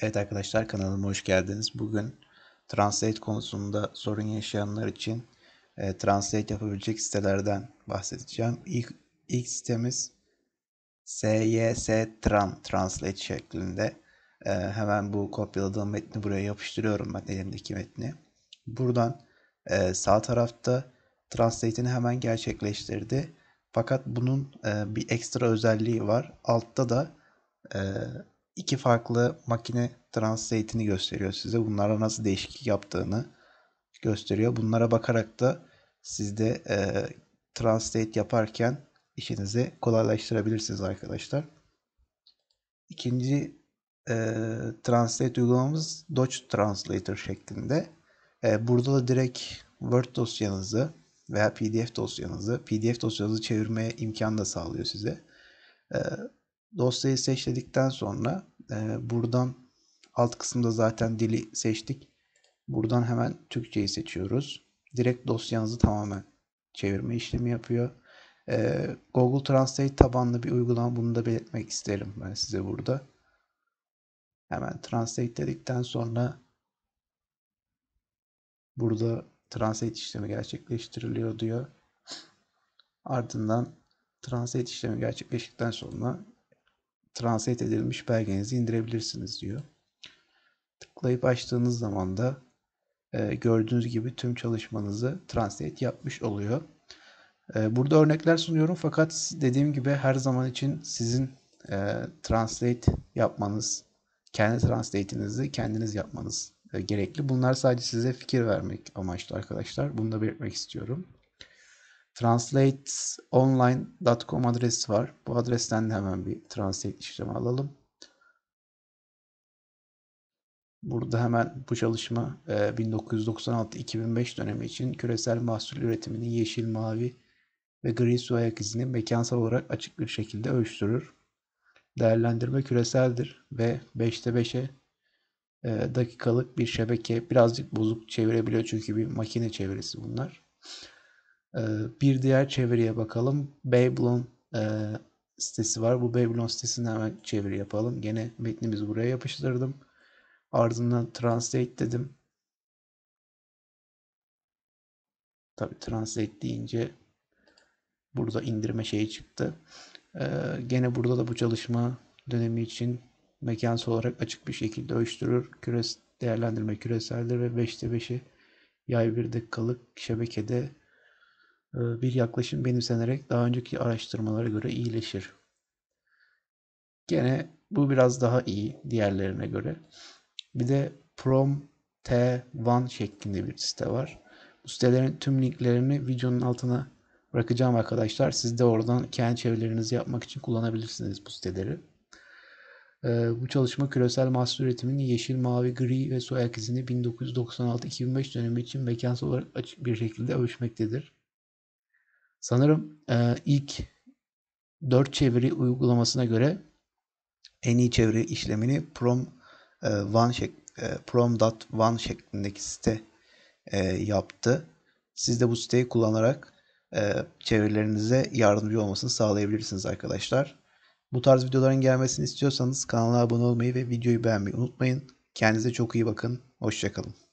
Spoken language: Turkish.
Evet arkadaşlar kanalıma hoş geldiniz. Bugün Translate konusunda sorun yaşayanlar için e, Translate yapabilecek sitelerden bahsedeceğim. İlk, ilk sitemiz SYS Tran Translate şeklinde. E, hemen bu kopyaladığım metni buraya yapıştırıyorum ben elimdeki metni. Buradan e, sağ tarafta Translate'ini hemen gerçekleştirdi. Fakat bunun e, bir ekstra özelliği var. Altta da e, iki farklı makine trans gösteriyor size. Bunlara nasıl değişiklik yaptığını gösteriyor. Bunlara bakarak da siz de e, translate yaparken işinizi kolaylaştırabilirsiniz arkadaşlar. İkinci e, translate uygulamamız Dodge Translator şeklinde. E, burada da direkt Word dosyanızı veya PDF dosyanızı, PDF dosyanızı çevirmeye imkan da sağlıyor size. E, dosyayı seçtikten sonra ee, buradan alt kısımda zaten dili seçtik. Buradan hemen Türkçeyi seçiyoruz. Direkt dosyanızı tamamen çevirme işlemi yapıyor. Ee, Google Translate tabanlı bir uygulama bunu da belirtmek isterim ben size burada. Hemen Translate dedikten sonra burada Translate işlemi gerçekleştiriliyor diyor. Ardından Translate işlemi gerçekleştikten sonra translate edilmiş belgenizi indirebilirsiniz diyor. Tıklayıp açtığınız zaman da e, gördüğünüz gibi tüm çalışmanızı translate yapmış oluyor. E, burada örnekler sunuyorum fakat dediğim gibi her zaman için sizin e, translate yapmanız, kendi translate'inizi kendiniz yapmanız e, gerekli. Bunlar sadece size fikir vermek amaçlı arkadaşlar. Bunu da belirtmek istiyorum translateonline.com adresi var. Bu adresten de hemen bir translate işlemi alalım. Burada hemen bu çalışma 1996-2005 e, dönemi için küresel mahsul üretiminin yeşil, mavi ve gri su ayak izini mekansal olarak açık bir şekilde ölçtürür. Değerlendirme küreseldir ve 5'te 5'e e, dakikalık bir şebeke birazcık bozuk çevirebiliyor çünkü bir makine çevirisi bunlar. Ee, bir diğer çeviriye bakalım. Babylon e, sitesi var. Bu Babylon sitesinden hemen çeviri yapalım. Gene metnimizi buraya yapıştırdım. Ardından translate dedim. Tabi translate deyince burada indirme şeyi çıktı. Ee, gene burada da bu çalışma dönemi için mekansal olarak açık bir şekilde ölçtürür. Küres değerlendirme küreseldir ve 5'te 5'i yay bir dakikalık şebekede ee, bir yaklaşım benimsenerek daha önceki araştırmalara göre iyileşir. Gene bu biraz daha iyi diğerlerine göre. Bir de prom T1 şeklinde bir site var. Bu sitelerin tüm linklerini videonun altına bırakacağım arkadaşlar. Siz de oradan kendi çevirilerinizi yapmak için kullanabilirsiniz bu siteleri. Ee, bu çalışma küresel mahsul üretiminin yeşil, mavi, gri ve su ayak izini 1996-2005 dönemi için mekansal olarak açık bir şekilde ölçmektedir. Sanırım e, ilk 4 çeviri uygulamasına göre en iyi çeviri işlemini prom e, one şek e, one şeklindeki site e, yaptı. Siz de bu siteyi kullanarak e, çevirilerinize yardımcı olmasını sağlayabilirsiniz arkadaşlar. Bu tarz videoların gelmesini istiyorsanız kanala abone olmayı ve videoyu beğenmeyi unutmayın. Kendinize çok iyi bakın. Hoşçakalın.